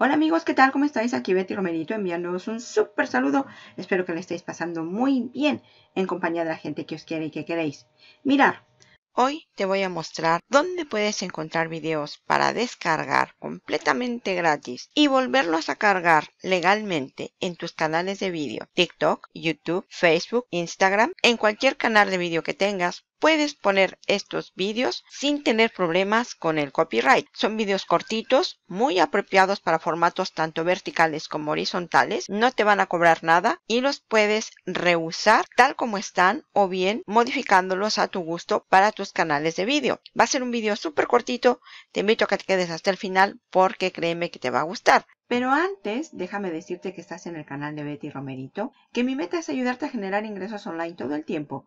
Hola amigos, ¿qué tal? ¿Cómo estáis? Aquí Betty Romerito enviándoos un súper saludo. Espero que le estéis pasando muy bien en compañía de la gente que os quiere y que queréis. Mirar, hoy te voy a mostrar dónde puedes encontrar videos para descargar completamente gratis y volverlos a cargar legalmente en tus canales de vídeo, TikTok, YouTube, Facebook, Instagram, en cualquier canal de vídeo que tengas puedes poner estos vídeos sin tener problemas con el copyright. Son vídeos cortitos, muy apropiados para formatos tanto verticales como horizontales, no te van a cobrar nada y los puedes reusar tal como están o bien modificándolos a tu gusto para tus canales de vídeo. Va a ser un vídeo súper cortito, te invito a que te quedes hasta el final porque créeme que te va a gustar. Pero antes, déjame decirte que estás en el canal de Betty Romerito, que mi meta es ayudarte a generar ingresos online todo el tiempo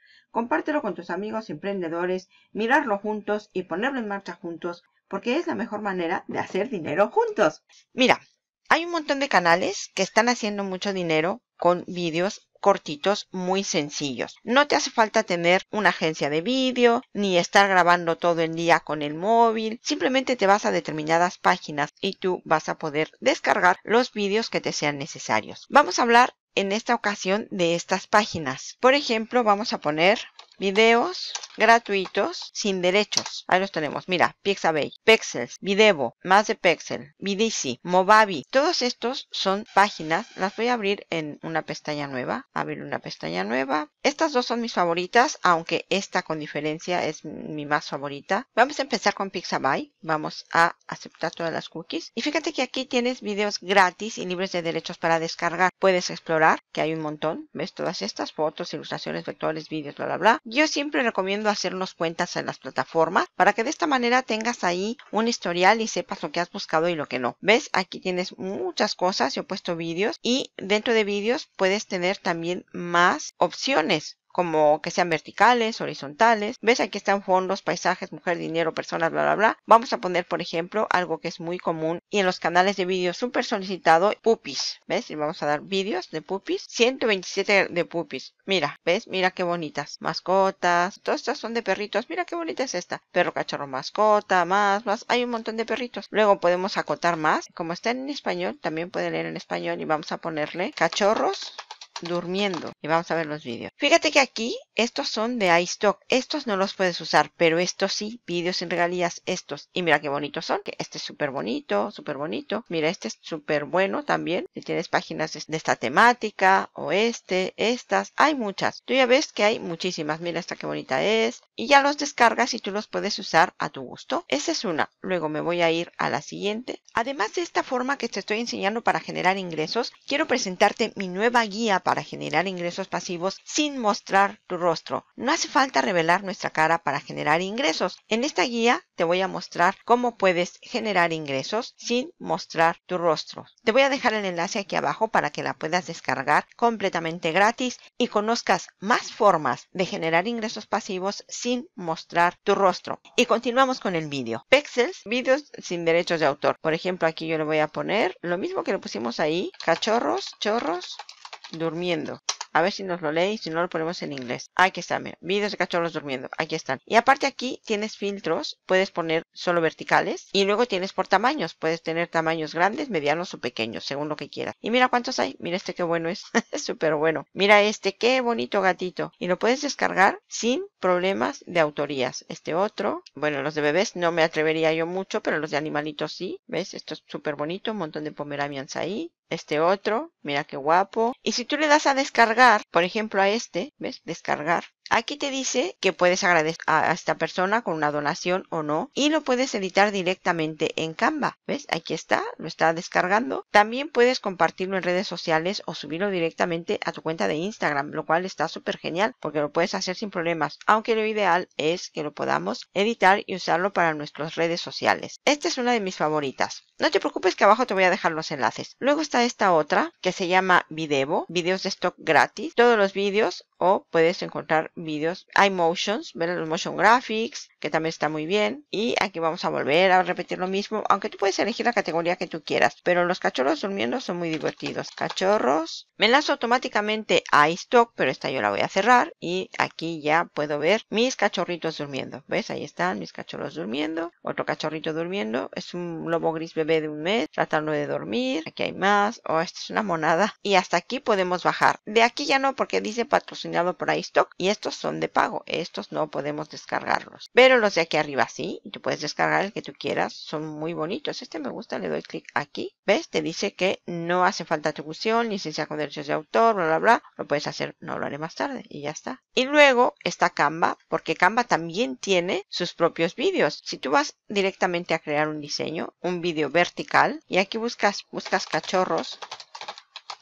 Compártelo con tus amigos emprendedores, mirarlo juntos y ponerlo en marcha juntos, porque es la mejor manera de hacer dinero juntos. Mira, hay un montón de canales que están haciendo mucho dinero con vídeos cortitos muy sencillos. No te hace falta tener una agencia de vídeo ni estar grabando todo el día con el móvil. Simplemente te vas a determinadas páginas y tú vas a poder descargar los vídeos que te sean necesarios. Vamos a hablar en esta ocasión de estas páginas. Por ejemplo, vamos a poner videos gratuitos sin derechos. Ahí los tenemos. Mira, Pixabay, Pexels, Videvo, Más de Pexel, Vidici, Movavi. Todos estos son páginas. Las voy a abrir en una pestaña nueva. Abrir una pestaña nueva. Estas dos son mis favoritas, aunque esta con diferencia es mi más favorita. Vamos a empezar con Pixabay. Vamos a aceptar todas las cookies. Y fíjate que aquí tienes videos gratis y libres de derechos para descargar. Puedes explorar, que hay un montón. ¿Ves todas estas fotos, ilustraciones, vectores, vídeos, bla, bla, bla? Yo siempre recomiendo hacernos cuentas en las plataformas para que de esta manera tengas ahí un historial y sepas lo que has buscado y lo que no. ¿Ves? Aquí tienes muchas cosas, yo he puesto vídeos y dentro de vídeos puedes tener también más opciones como que sean verticales, horizontales. ¿Ves? Aquí están fondos, paisajes, mujer, dinero, personas, bla, bla, bla. Vamos a poner, por ejemplo, algo que es muy común y en los canales de vídeos súper solicitado, pupis. ¿Ves? Y vamos a dar vídeos de pupis. 127 de pupis. Mira, ¿ves? Mira qué bonitas. Mascotas. Todas estas son de perritos. Mira qué bonita es esta. Perro, cachorro, mascota, más, más. Hay un montón de perritos. Luego podemos acotar más. Como está en español, también puede leer en español y vamos a ponerle cachorros durmiendo. Y vamos a ver los vídeos. Fíjate que aquí, estos son de iStock. Estos no los puedes usar, pero estos sí, vídeos sin regalías, estos. Y mira qué bonitos son. que Este es súper bonito, súper bonito. Mira, este es súper bueno también. Si tienes páginas de esta temática, o este, estas, hay muchas. Tú ya ves que hay muchísimas. Mira esta qué bonita es. Y ya los descargas y tú los puedes usar a tu gusto. Esa es una. Luego me voy a ir a la siguiente. Además de esta forma que te estoy enseñando para generar ingresos, quiero presentarte mi nueva guía para para generar ingresos pasivos sin mostrar tu rostro. No hace falta revelar nuestra cara para generar ingresos. En esta guía te voy a mostrar cómo puedes generar ingresos sin mostrar tu rostro. Te voy a dejar el enlace aquí abajo para que la puedas descargar completamente gratis y conozcas más formas de generar ingresos pasivos sin mostrar tu rostro. Y continuamos con el vídeo. Pexels, vídeos sin derechos de autor. Por ejemplo, aquí yo le voy a poner lo mismo que le pusimos ahí, cachorros, chorros, durmiendo. A ver si nos lo lee si no lo ponemos en inglés. Aquí está, mira. vídeos de cachorros durmiendo. Aquí están. Y aparte aquí tienes filtros. Puedes poner solo verticales. Y luego tienes por tamaños. Puedes tener tamaños grandes, medianos o pequeños, según lo que quieras. Y mira cuántos hay. Mira este qué bueno es. Súper bueno. Mira este, qué bonito gatito. Y lo puedes descargar sin problemas de autorías. Este otro. Bueno, los de bebés no me atrevería yo mucho, pero los de animalitos sí. ¿Ves? Esto es súper bonito. Un montón de pomeranians ahí este otro, mira qué guapo. Y si tú le das a descargar, por ejemplo a este, ¿ves? Descargar, Aquí te dice que puedes agradecer a esta persona con una donación o no y lo puedes editar directamente en Canva. ¿Ves? Aquí está, lo está descargando. También puedes compartirlo en redes sociales o subirlo directamente a tu cuenta de Instagram, lo cual está súper genial porque lo puedes hacer sin problemas, aunque lo ideal es que lo podamos editar y usarlo para nuestras redes sociales. Esta es una de mis favoritas. No te preocupes que abajo te voy a dejar los enlaces. Luego está esta otra que se llama Videvo, videos de stock gratis. Todos los vídeos o puedes encontrar vídeos. Hay motions, ver los motion graphics, que también está muy bien. Y aquí vamos a volver a repetir lo mismo, aunque tú puedes elegir la categoría que tú quieras. Pero los cachorros durmiendo son muy divertidos. Cachorros. Me enlazo automáticamente a iStock, pero esta yo la voy a cerrar. Y aquí ya puedo ver mis cachorritos durmiendo. ¿Ves? Ahí están mis cachorros durmiendo. Otro cachorrito durmiendo. Es un lobo gris bebé de un mes, tratando de dormir. Aquí hay más. Oh, esta es una monada. Y hasta aquí podemos bajar. De aquí ya no, porque dice patrocinador por por stock y estos son de pago, estos no podemos descargarlos. Pero los de aquí arriba sí, tú puedes descargar el que tú quieras, son muy bonitos. Este me gusta, le doy clic aquí. ¿Ves? Te dice que no hace falta atribución, licencia con derechos de autor, bla, bla, bla. Lo puedes hacer, no lo haré más tarde y ya está. Y luego está Canva, porque Canva también tiene sus propios vídeos. Si tú vas directamente a crear un diseño, un vídeo vertical, y aquí buscas, buscas cachorros,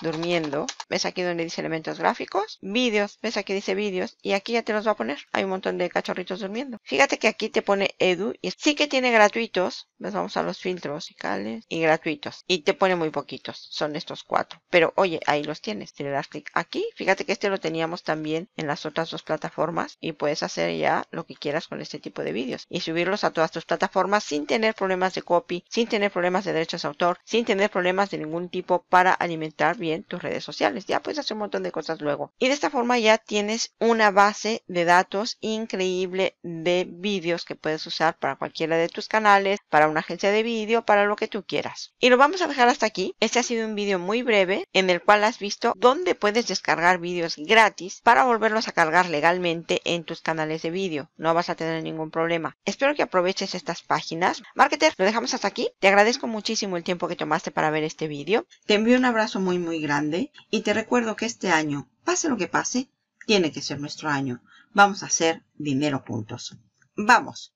durmiendo. ¿Ves aquí donde dice elementos gráficos? Vídeos, ¿ves aquí dice vídeos? Y aquí ya te los va a poner. Hay un montón de cachorritos durmiendo. Fíjate que aquí te pone Edu y sí que tiene gratuitos. nos pues Vamos a los filtros musicales y gratuitos. Y te pone muy poquitos. Son estos cuatro. Pero oye, ahí los tienes. Si le das clic aquí, fíjate que este lo teníamos también en las otras dos plataformas y puedes hacer ya lo que quieras con este tipo de vídeos y subirlos a todas tus plataformas sin tener problemas de copy, sin tener problemas de derechos de autor, sin tener problemas de ningún tipo para alimentar tus redes sociales. Ya puedes hacer un montón de cosas luego. Y de esta forma ya tienes una base de datos increíble de vídeos que puedes usar para cualquiera de tus canales, para una agencia de vídeo, para lo que tú quieras. Y lo vamos a dejar hasta aquí. Este ha sido un vídeo muy breve en el cual has visto dónde puedes descargar vídeos gratis para volverlos a cargar legalmente en tus canales de vídeo. No vas a tener ningún problema. Espero que aproveches estas páginas. Marketer, lo dejamos hasta aquí. Te agradezco muchísimo el tiempo que tomaste para ver este vídeo. Te envío un abrazo muy muy grande y te recuerdo que este año, pase lo que pase, tiene que ser nuestro año. Vamos a hacer dinero puntos, Vamos.